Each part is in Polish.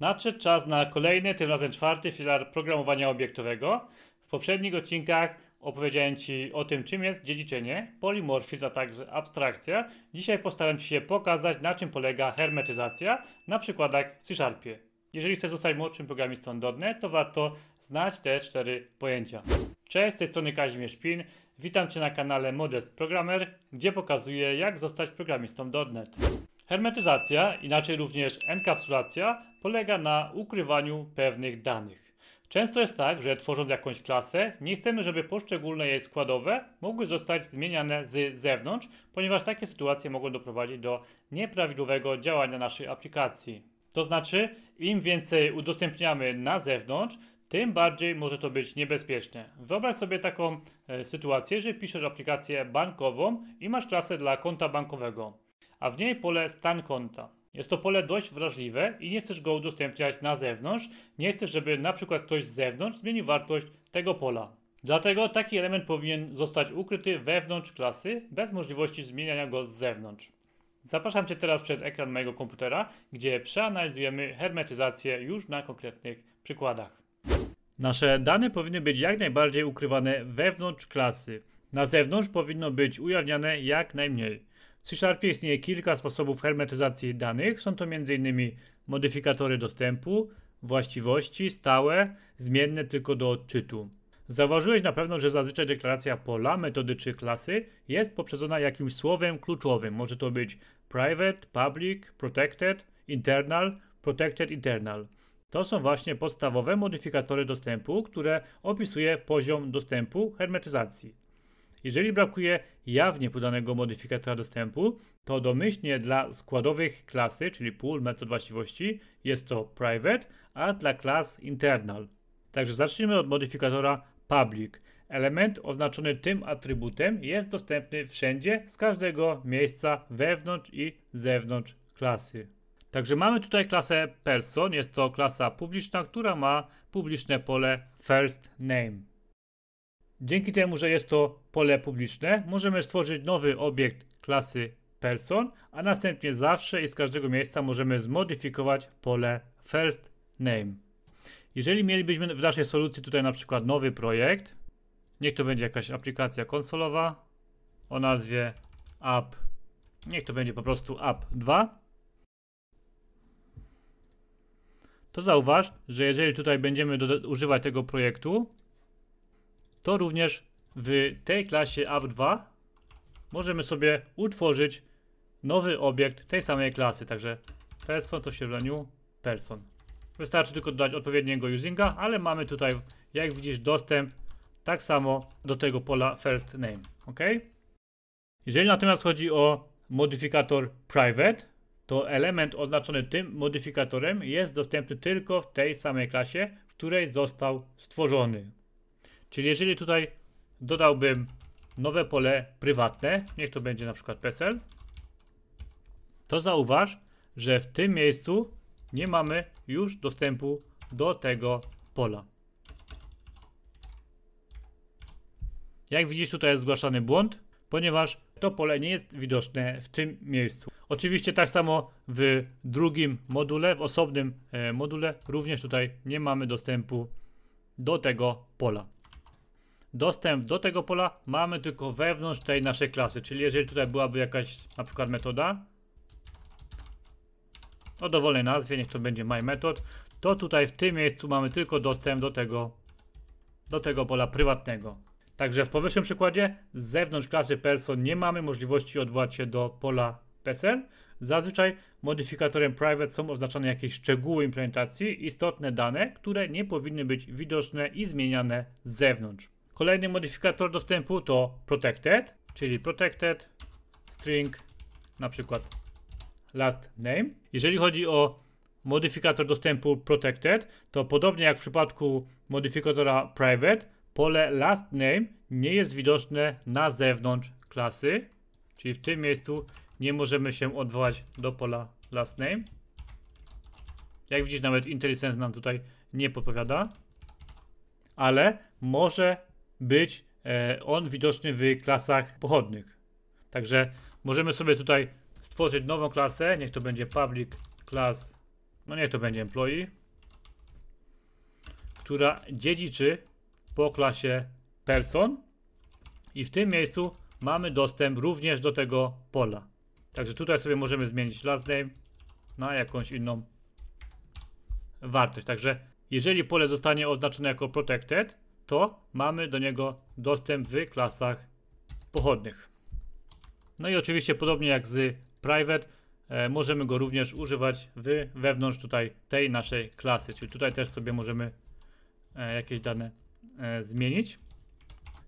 Nadszedł czas na kolejny, tym razem czwarty filar programowania obiektowego. W poprzednich odcinkach opowiedziałem Ci o tym, czym jest dziedziczenie, polimorfizm, a także abstrakcja. Dzisiaj postaram się pokazać, na czym polega hermetyzacja, na przykładach w C-Sharpie. Jeżeli chcesz zostać młodszym programistą .NET, to warto znać te cztery pojęcia. Cześć, z tej strony Kazimierz Pin. Witam Cię na kanale Modest Programmer, gdzie pokazuję, jak zostać programistą .NET. Hermetyzacja, inaczej również enkapsulacja, polega na ukrywaniu pewnych danych. Często jest tak, że tworząc jakąś klasę, nie chcemy, żeby poszczególne jej składowe mogły zostać zmieniane z zewnątrz, ponieważ takie sytuacje mogą doprowadzić do nieprawidłowego działania naszej aplikacji. To znaczy, im więcej udostępniamy na zewnątrz, tym bardziej może to być niebezpieczne. Wyobraź sobie taką e, sytuację, że piszesz aplikację bankową i masz klasę dla konta bankowego a w niej pole stan konta. Jest to pole dość wrażliwe i nie chcesz go udostępniać na zewnątrz, nie chcesz, żeby na przykład ktoś z zewnątrz zmienił wartość tego pola. Dlatego taki element powinien zostać ukryty wewnątrz klasy, bez możliwości zmieniania go z zewnątrz. Zapraszam Cię teraz przed ekran mojego komputera, gdzie przeanalizujemy hermetyzację już na konkretnych przykładach. Nasze dane powinny być jak najbardziej ukrywane wewnątrz klasy. Na zewnątrz powinno być ujawniane jak najmniej. W C Sharpie istnieje kilka sposobów hermetyzacji danych. Są to m.in. modyfikatory dostępu, właściwości, stałe, zmienne tylko do odczytu. Zauważyłeś na pewno, że zazwyczaj deklaracja pola, metody czy klasy jest poprzedzona jakimś słowem kluczowym. Może to być private, public, protected, internal, protected internal. To są właśnie podstawowe modyfikatory dostępu, które opisuje poziom dostępu hermetyzacji. Jeżeli brakuje jawnie podanego modyfikatora dostępu, to domyślnie dla składowych klasy, czyli pool metod właściwości, jest to private, a dla klas internal. Także zacznijmy od modyfikatora public. Element oznaczony tym atrybutem jest dostępny wszędzie, z każdego miejsca wewnątrz i zewnątrz klasy. Także mamy tutaj klasę person, jest to klasa publiczna, która ma publiczne pole first name. Dzięki temu, że jest to pole publiczne, możemy stworzyć nowy obiekt klasy person, a następnie zawsze i z każdego miejsca możemy zmodyfikować pole first name. Jeżeli mielibyśmy w naszej solucji tutaj na przykład nowy projekt, niech to będzie jakaś aplikacja konsolowa o nazwie app, niech to będzie po prostu app 2, to zauważ, że jeżeli tutaj będziemy używać tego projektu, to również w tej klasie app2 możemy sobie utworzyć nowy obiekt tej samej klasy. Także person to się w new person. Wystarczy tylko dodać odpowiedniego usinga, ale mamy tutaj, jak widzisz, dostęp tak samo do tego pola first name. Ok? Jeżeli natomiast chodzi o modyfikator private, to element oznaczony tym modyfikatorem jest dostępny tylko w tej samej klasie, w której został stworzony. Czyli jeżeli tutaj dodałbym nowe pole prywatne, niech to będzie na przykład PESEL, to zauważ, że w tym miejscu nie mamy już dostępu do tego pola. Jak widzisz tutaj jest zgłaszany błąd, ponieważ to pole nie jest widoczne w tym miejscu. Oczywiście tak samo w drugim module, w osobnym e, module również tutaj nie mamy dostępu do tego pola dostęp do tego pola mamy tylko wewnątrz tej naszej klasy, czyli jeżeli tutaj byłaby jakaś na przykład metoda o dowolnej nazwie, niech to będzie metod, to tutaj w tym miejscu mamy tylko dostęp do tego, do tego pola prywatnego. Także w powyższym przykładzie z zewnątrz klasy person nie mamy możliwości odwołać się do pola PSN. Zazwyczaj modyfikatorem private są oznaczane jakieś szczegóły implementacji, istotne dane, które nie powinny być widoczne i zmieniane z zewnątrz. Kolejny modyfikator dostępu to protected, czyli protected string na przykład last name. Jeżeli chodzi o modyfikator dostępu protected, to podobnie jak w przypadku modyfikatora private, pole last name nie jest widoczne na zewnątrz klasy, czyli w tym miejscu nie możemy się odwołać do pola last name. Jak widzisz nawet IntelliSense nam tutaj nie podpowiada, ale może być e, on widoczny w klasach pochodnych. Także możemy sobie tutaj stworzyć nową klasę, niech to będzie public class, no niech to będzie employee, która dziedziczy po klasie person i w tym miejscu mamy dostęp również do tego pola. Także tutaj sobie możemy zmienić last name na jakąś inną wartość. Także jeżeli pole zostanie oznaczone jako protected, to mamy do niego dostęp w klasach pochodnych. No i oczywiście podobnie jak z private e, możemy go również używać w, wewnątrz tutaj tej naszej klasy, czyli tutaj też sobie możemy e, jakieś dane e, zmienić.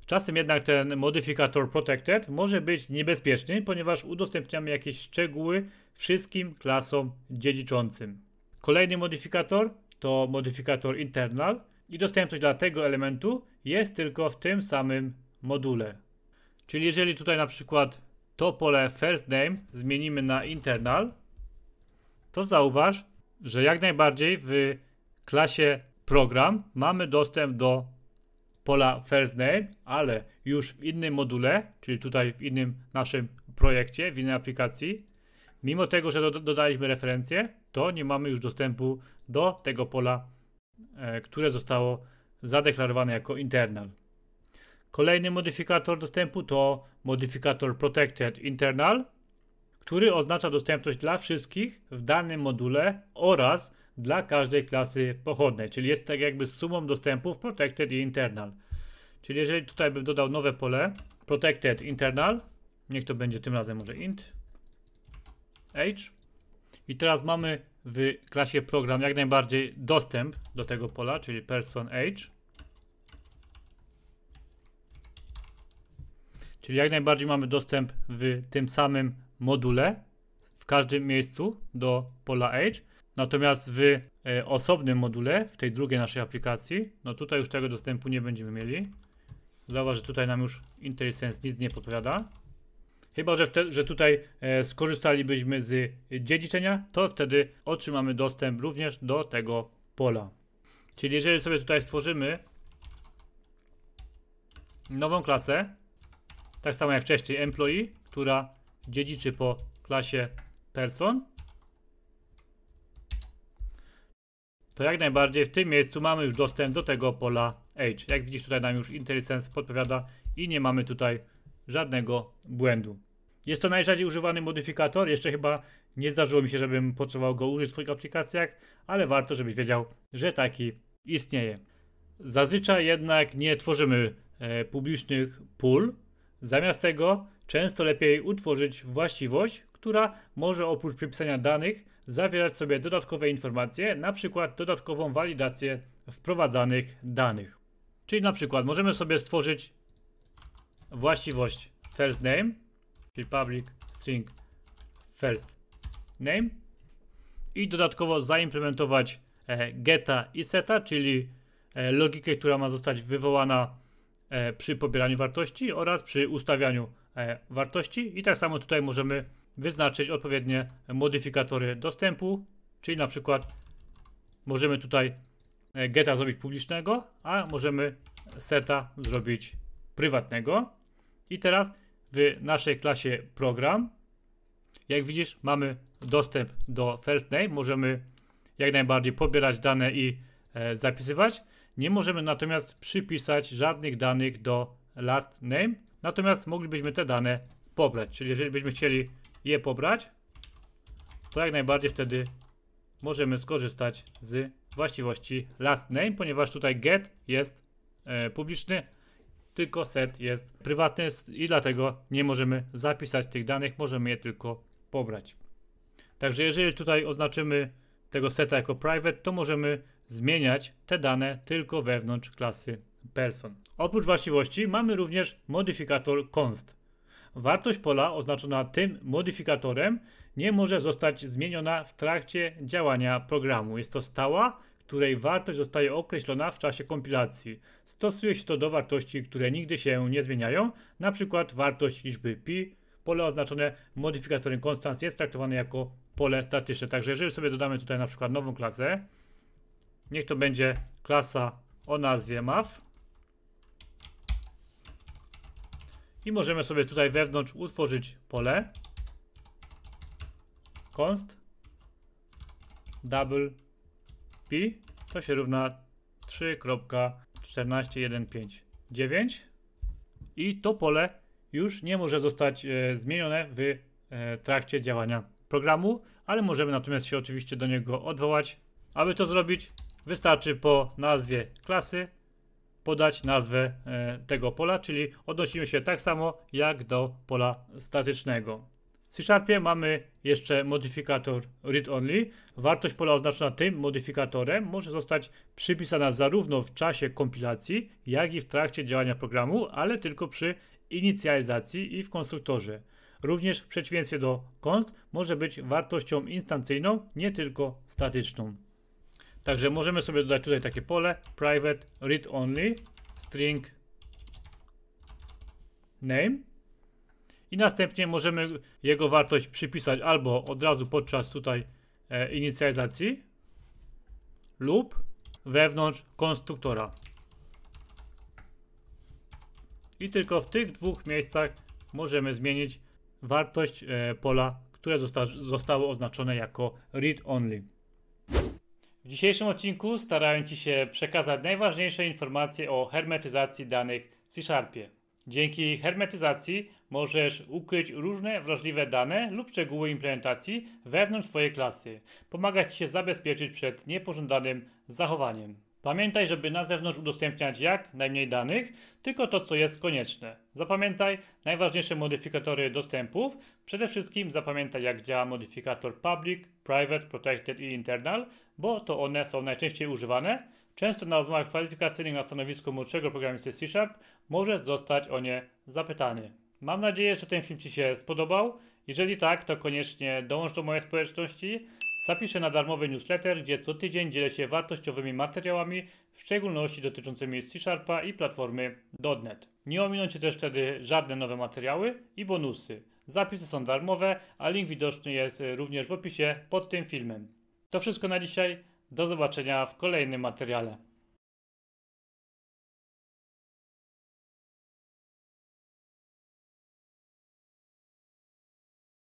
Czasem jednak ten modyfikator protected może być niebezpieczny, ponieważ udostępniamy jakieś szczegóły wszystkim klasom dziedziczącym. Kolejny modyfikator to modyfikator internal, i dostępność dla tego elementu jest tylko w tym samym module. Czyli jeżeli tutaj na przykład to pole first name zmienimy na internal, to zauważ, że jak najbardziej w klasie program mamy dostęp do pola first name, ale już w innym module, czyli tutaj w innym naszym projekcie, w innej aplikacji, mimo tego, że dodaliśmy referencję, to nie mamy już dostępu do tego pola E, które zostało zadeklarowane jako internal. Kolejny modyfikator dostępu to modyfikator Protected Internal, który oznacza dostępność dla wszystkich w danym module oraz dla każdej klasy pochodnej, czyli jest tak jakby sumą dostępów Protected i Internal. Czyli jeżeli tutaj bym dodał nowe pole Protected Internal, niech to będzie tym razem może int age. I teraz mamy w klasie program jak najbardziej dostęp do tego pola, czyli person age. Czyli jak najbardziej mamy dostęp w tym samym module, w każdym miejscu do pola age. Natomiast w e, osobnym module, w tej drugiej naszej aplikacji, no tutaj już tego dostępu nie będziemy mieli. Zauważ, że tutaj nam już IntelliSense nic nie podpowiada. Chyba, że, że tutaj e, skorzystalibyśmy z dziedziczenia, to wtedy otrzymamy dostęp również do tego pola. Czyli jeżeli sobie tutaj stworzymy nową klasę, tak samo jak wcześniej employee, która dziedziczy po klasie person, to jak najbardziej w tym miejscu mamy już dostęp do tego pola age. Jak widzisz tutaj nam już IntelliSense podpowiada i nie mamy tutaj żadnego błędu. Jest to najrzadziej używany modyfikator, jeszcze chyba nie zdarzyło mi się, żebym potrzebował go użyć w swoich aplikacjach, ale warto, żebyś wiedział, że taki istnieje. Zazwyczaj jednak nie tworzymy e, publicznych pól, zamiast tego często lepiej utworzyć właściwość, która może oprócz przypisania danych zawierać sobie dodatkowe informacje, na przykład dodatkową walidację wprowadzanych danych. Czyli na przykład możemy sobie stworzyć właściwość first name, czyli public string first name i dodatkowo zaimplementować e, geta i seta, czyli e, logikę, która ma zostać wywołana e, przy pobieraniu wartości oraz przy ustawianiu wartości i tak samo tutaj możemy wyznaczyć odpowiednie modyfikatory dostępu, czyli na przykład możemy tutaj geta zrobić publicznego, a możemy seta zrobić prywatnego. I teraz w naszej klasie program, jak widzisz, mamy dostęp do first name. Możemy jak najbardziej pobierać dane i e, zapisywać. Nie możemy natomiast przypisać żadnych danych do last name. Natomiast moglibyśmy te dane pobrać. Czyli jeżeli byśmy chcieli je pobrać, to jak najbardziej wtedy możemy skorzystać z właściwości last name, ponieważ tutaj get jest e, publiczny, tylko set jest prywatny i dlatego nie możemy zapisać tych danych, możemy je tylko pobrać. Także jeżeli tutaj oznaczymy tego seta jako private, to możemy zmieniać te dane tylko wewnątrz klasy person. Oprócz właściwości mamy również modyfikator const. Wartość pola oznaczona tym modyfikatorem nie może zostać zmieniona w trakcie działania programu. Jest to stała której wartość zostaje określona w czasie kompilacji. Stosuje się to do wartości, które nigdy się nie zmieniają, np. wartość liczby pi. Pole oznaczone modyfikatorem konstans jest traktowane jako pole statyczne. Także jeżeli sobie dodamy tutaj na przykład nową klasę, niech to będzie klasa o nazwie math i możemy sobie tutaj wewnątrz utworzyć pole const double pi to się równa 3.14159 i to pole już nie może zostać e, zmienione w e, trakcie działania programu, ale możemy natomiast się oczywiście do niego odwołać. Aby to zrobić wystarczy po nazwie klasy podać nazwę e, tego pola, czyli odnosimy się tak samo jak do pola statycznego. W C Sharpie mamy jeszcze modyfikator read only. Wartość pola oznaczona tym modyfikatorem może zostać przypisana zarówno w czasie kompilacji, jak i w trakcie działania programu, ale tylko przy inicjalizacji i w konstruktorze. Również w przeciwieństwie do const może być wartością instancyjną, nie tylko statyczną. Także możemy sobie dodać tutaj takie pole private read only string name i następnie możemy jego wartość przypisać albo od razu podczas tutaj e, inicjalizacji lub wewnątrz konstruktora. I tylko w tych dwóch miejscach możemy zmienić wartość e, pola, które zosta zostało oznaczone jako read only. W dzisiejszym odcinku starałem Ci się przekazać najważniejsze informacje o hermetyzacji danych w C Sharpie. Dzięki hermetyzacji Możesz ukryć różne wrażliwe dane lub szczegóły implementacji wewnątrz swojej klasy. Pomaga Ci się zabezpieczyć przed niepożądanym zachowaniem. Pamiętaj, żeby na zewnątrz udostępniać jak najmniej danych, tylko to, co jest konieczne. Zapamiętaj najważniejsze modyfikatory dostępów. Przede wszystkim zapamiętaj, jak działa modyfikator public, private, protected i internal, bo to one są najczęściej używane. Często na rozmowach kwalifikacyjnych na stanowisku młodszego programisty C-Sharp możesz zostać o nie zapytany. Mam nadzieję, że ten film Ci się spodobał. Jeżeli tak, to koniecznie dołącz do mojej społeczności. Zapiszę na darmowy newsletter, gdzie co tydzień dzielę się wartościowymi materiałami, w szczególności dotyczącymi C-Sharpa i platformy .NET. Nie ominą Cię też wtedy żadne nowe materiały i bonusy. Zapisy są darmowe, a link widoczny jest również w opisie pod tym filmem. To wszystko na dzisiaj. Do zobaczenia w kolejnym materiale.